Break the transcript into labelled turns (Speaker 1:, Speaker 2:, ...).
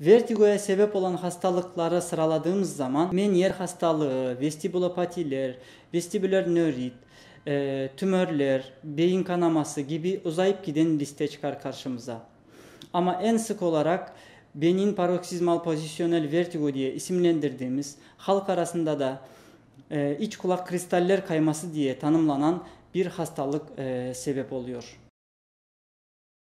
Speaker 1: Vertigoya sebep olan hastalıkları sıraladığımız zaman meniyer hastalığı, vestibulopatiler, vestibüler nörit, e, tümörler, beyin kanaması gibi uzayıp giden liste çıkar karşımıza. Ama en sık olarak beyin paroksizmal pozisyonel vertigo diye isimlendirdiğimiz halk arasında da e, iç kulak kristaller kayması diye tanımlanan bir hastalık e, sebep oluyor.